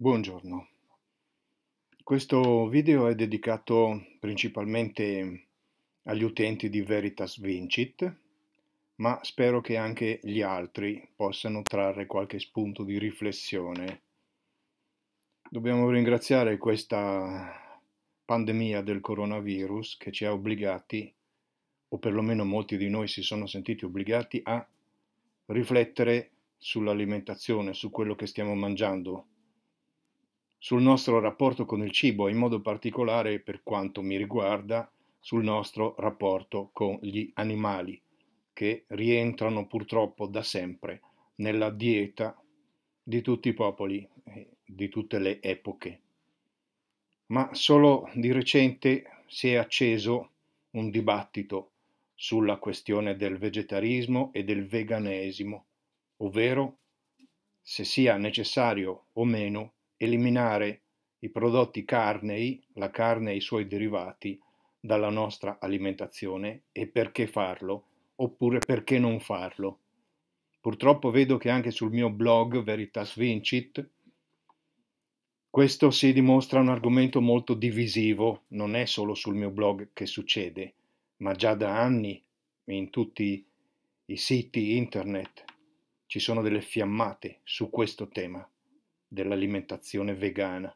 Buongiorno, questo video è dedicato principalmente agli utenti di Veritas Vincit, ma spero che anche gli altri possano trarre qualche spunto di riflessione. Dobbiamo ringraziare questa pandemia del coronavirus che ci ha obbligati, o perlomeno molti di noi si sono sentiti obbligati, a riflettere sull'alimentazione, su quello che stiamo mangiando sul nostro rapporto con il cibo, in modo particolare per quanto mi riguarda sul nostro rapporto con gli animali, che rientrano purtroppo da sempre nella dieta di tutti i popoli, di tutte le epoche. Ma solo di recente si è acceso un dibattito sulla questione del vegetarismo e del veganesimo, ovvero se sia necessario o meno eliminare i prodotti carnei, la carne e i suoi derivati, dalla nostra alimentazione e perché farlo, oppure perché non farlo. Purtroppo vedo che anche sul mio blog Veritas Vincit questo si dimostra un argomento molto divisivo, non è solo sul mio blog che succede, ma già da anni in tutti i siti internet ci sono delle fiammate su questo tema dell'alimentazione vegana.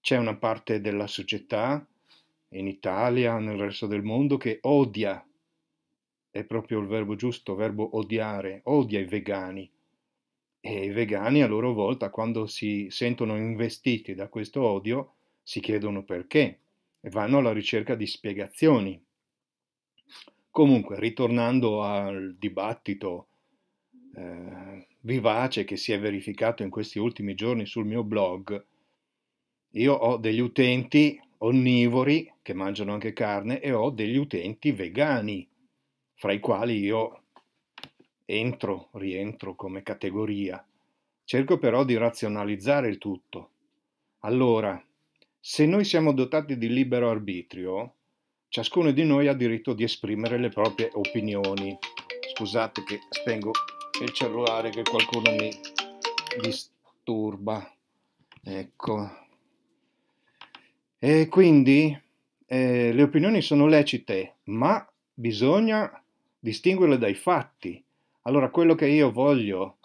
C'è una parte della società in Italia, nel resto del mondo, che odia, è proprio il verbo giusto, verbo odiare, odia i vegani. E i vegani a loro volta, quando si sentono investiti da questo odio, si chiedono perché e vanno alla ricerca di spiegazioni. Comunque, ritornando al dibattito eh, vivace che si è verificato in questi ultimi giorni sul mio blog, io ho degli utenti onnivori che mangiano anche carne e ho degli utenti vegani, fra i quali io entro, rientro come categoria. Cerco però di razionalizzare il tutto. Allora, se noi siamo dotati di libero arbitrio, ciascuno di noi ha diritto di esprimere le proprie opinioni. Scusate che spengo il cellulare che qualcuno mi disturba. Ecco. E quindi eh, le opinioni sono lecite, ma bisogna distinguerle dai fatti. Allora, quello che io voglio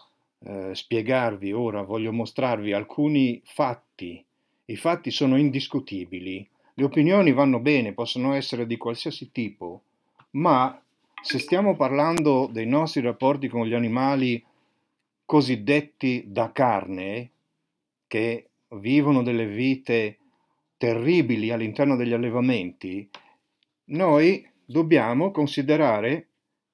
eh, spiegarvi ora, voglio mostrarvi alcuni fatti. I fatti sono indiscutibili. Le opinioni vanno bene, possono essere di qualsiasi tipo, ma se stiamo parlando dei nostri rapporti con gli animali cosiddetti da carne, che vivono delle vite terribili all'interno degli allevamenti, noi dobbiamo considerare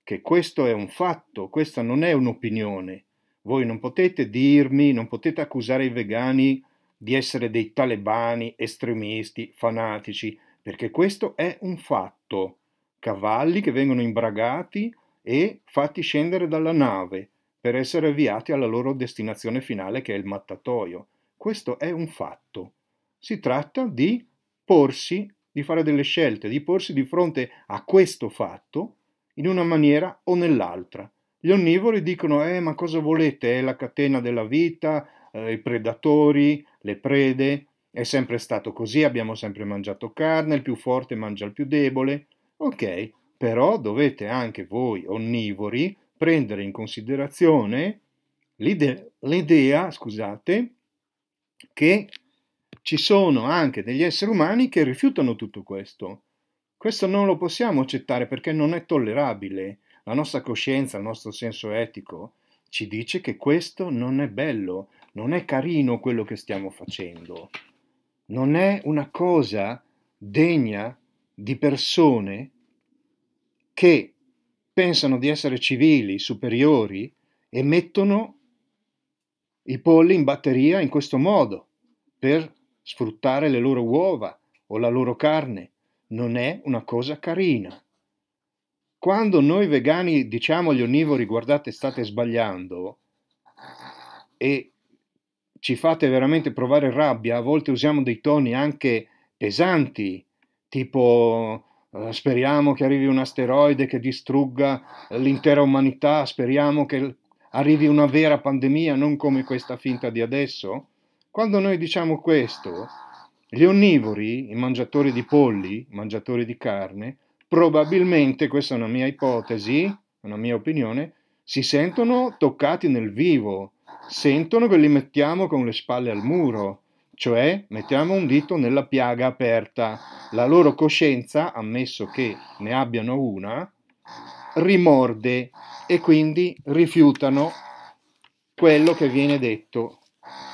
che questo è un fatto, questa non è un'opinione. Voi non potete dirmi, non potete accusare i vegani di essere dei talebani, estremisti, fanatici, perché questo è un fatto cavalli che vengono imbragati e fatti scendere dalla nave per essere avviati alla loro destinazione finale che è il mattatoio. Questo è un fatto. Si tratta di porsi, di fare delle scelte, di porsi di fronte a questo fatto in una maniera o nell'altra. Gli onnivori dicono, eh ma cosa volete? È la catena della vita, eh, i predatori, le prede, è sempre stato così, abbiamo sempre mangiato carne, il più forte mangia il più debole. Ok, però dovete anche voi onnivori prendere in considerazione l'idea, scusate, che ci sono anche degli esseri umani che rifiutano tutto questo. Questo non lo possiamo accettare perché non è tollerabile. La nostra coscienza, il nostro senso etico ci dice che questo non è bello, non è carino quello che stiamo facendo, non è una cosa degna di persone che pensano di essere civili, superiori e mettono i polli in batteria in questo modo per sfruttare le loro uova o la loro carne. Non è una cosa carina. Quando noi vegani diciamo agli onnivori guardate state sbagliando e ci fate veramente provare rabbia, a volte usiamo dei toni anche pesanti tipo eh, speriamo che arrivi un asteroide che distrugga l'intera umanità, speriamo che arrivi una vera pandemia, non come questa finta di adesso. Quando noi diciamo questo, gli onnivori, i mangiatori di polli, i mangiatori di carne, probabilmente, questa è una mia ipotesi, una mia opinione, si sentono toccati nel vivo, sentono che li mettiamo con le spalle al muro, cioè, mettiamo un dito nella piaga aperta. La loro coscienza, ammesso che ne abbiano una, rimorde e quindi rifiutano quello che viene detto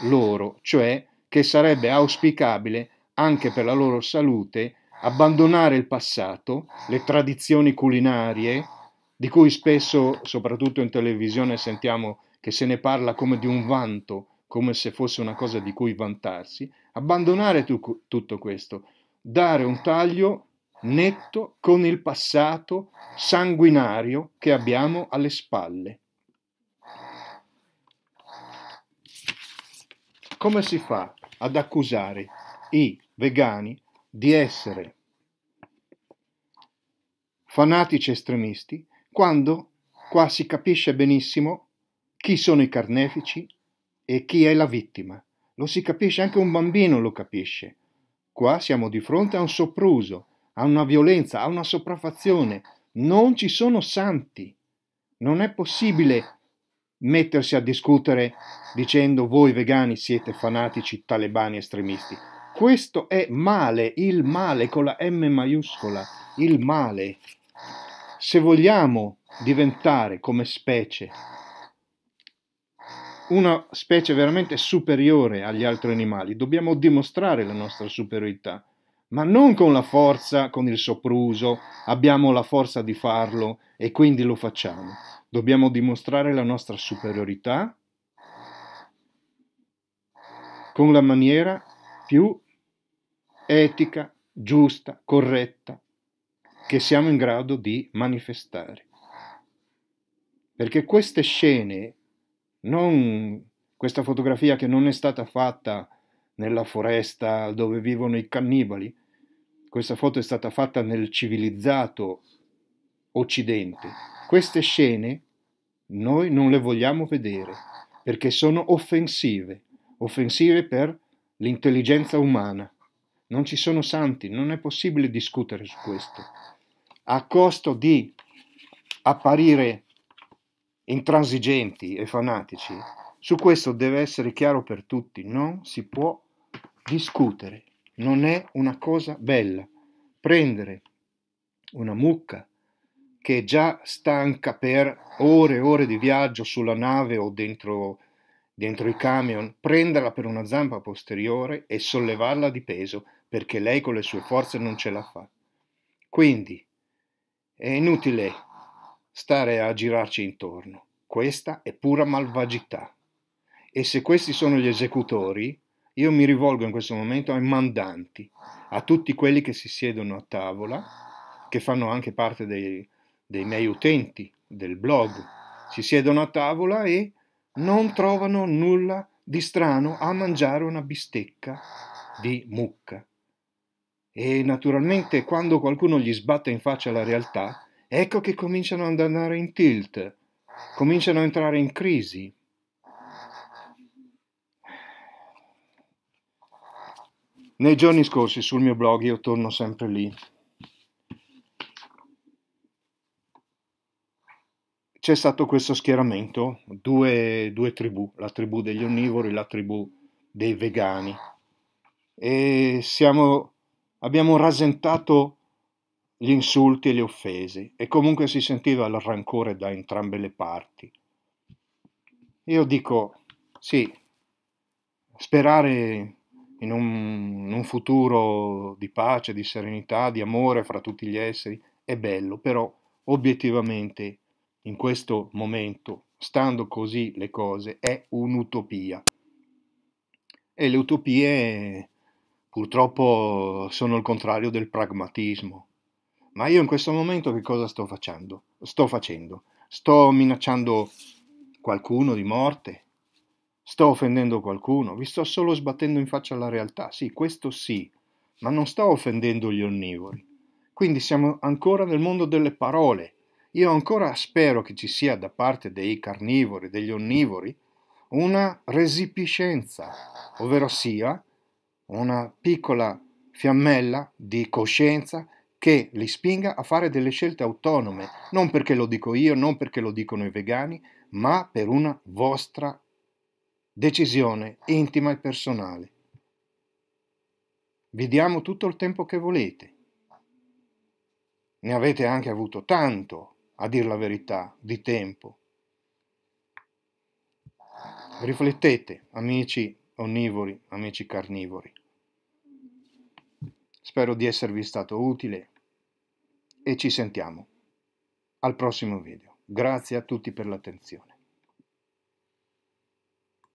loro, cioè che sarebbe auspicabile anche per la loro salute abbandonare il passato, le tradizioni culinarie, di cui spesso, soprattutto in televisione, sentiamo che se ne parla come di un vanto, come se fosse una cosa di cui vantarsi, abbandonare tu, tutto questo, dare un taglio netto con il passato sanguinario che abbiamo alle spalle. Come si fa ad accusare i vegani di essere fanatici estremisti quando qua si capisce benissimo chi sono i carnefici e chi è la vittima. Lo si capisce, anche un bambino lo capisce. Qua siamo di fronte a un sopruso, a una violenza, a una sopraffazione. Non ci sono santi. Non è possibile mettersi a discutere dicendo voi vegani siete fanatici, talebani, estremisti. Questo è male, il male con la M maiuscola, il male. Se vogliamo diventare come specie una specie veramente superiore agli altri animali, dobbiamo dimostrare la nostra superiorità, ma non con la forza, con il sopruso, abbiamo la forza di farlo e quindi lo facciamo. Dobbiamo dimostrare la nostra superiorità con la maniera più etica, giusta, corretta che siamo in grado di manifestare. Perché queste scene non questa fotografia che non è stata fatta nella foresta dove vivono i cannibali, questa foto è stata fatta nel civilizzato occidente. Queste scene noi non le vogliamo vedere perché sono offensive, offensive per l'intelligenza umana. Non ci sono santi, non è possibile discutere su questo. A costo di apparire intransigenti e fanatici, su questo deve essere chiaro per tutti, non si può discutere, non è una cosa bella prendere una mucca che è già stanca per ore e ore di viaggio sulla nave o dentro, dentro i camion, prenderla per una zampa posteriore e sollevarla di peso perché lei con le sue forze non ce la fa. Quindi è inutile stare a girarci intorno. Questa è pura malvagità. E se questi sono gli esecutori, io mi rivolgo in questo momento ai mandanti, a tutti quelli che si siedono a tavola, che fanno anche parte dei, dei miei utenti del blog. Si siedono a tavola e non trovano nulla di strano a mangiare una bistecca di mucca. E naturalmente quando qualcuno gli sbatte in faccia la realtà, ecco che cominciano ad andare in tilt, cominciano a entrare in crisi. Nei giorni scorsi sul mio blog io torno sempre lì. C'è stato questo schieramento, due, due tribù, la tribù degli onnivori e la tribù dei vegani. E siamo, abbiamo rasentato gli insulti e le offese, e comunque si sentiva il rancore da entrambe le parti. Io dico, sì, sperare in un, in un futuro di pace, di serenità, di amore fra tutti gli esseri è bello, però obiettivamente in questo momento, stando così le cose, è un'utopia. E le utopie purtroppo sono il contrario del pragmatismo ma io in questo momento che cosa sto facendo? Sto facendo? Sto minacciando qualcuno di morte? Sto offendendo qualcuno? Vi sto solo sbattendo in faccia alla realtà. Sì, questo sì, ma non sto offendendo gli onnivori. Quindi siamo ancora nel mondo delle parole. Io ancora spero che ci sia da parte dei carnivori, degli onnivori, una resipiscenza, ovvero sia una piccola fiammella di coscienza che li spinga a fare delle scelte autonome, non perché lo dico io, non perché lo dicono i vegani, ma per una vostra decisione intima e personale. Vi diamo tutto il tempo che volete. Ne avete anche avuto tanto, a dir la verità, di tempo. Riflettete, amici onnivori, amici carnivori. Spero di esservi stato utile e ci sentiamo al prossimo video. Grazie a tutti per l'attenzione.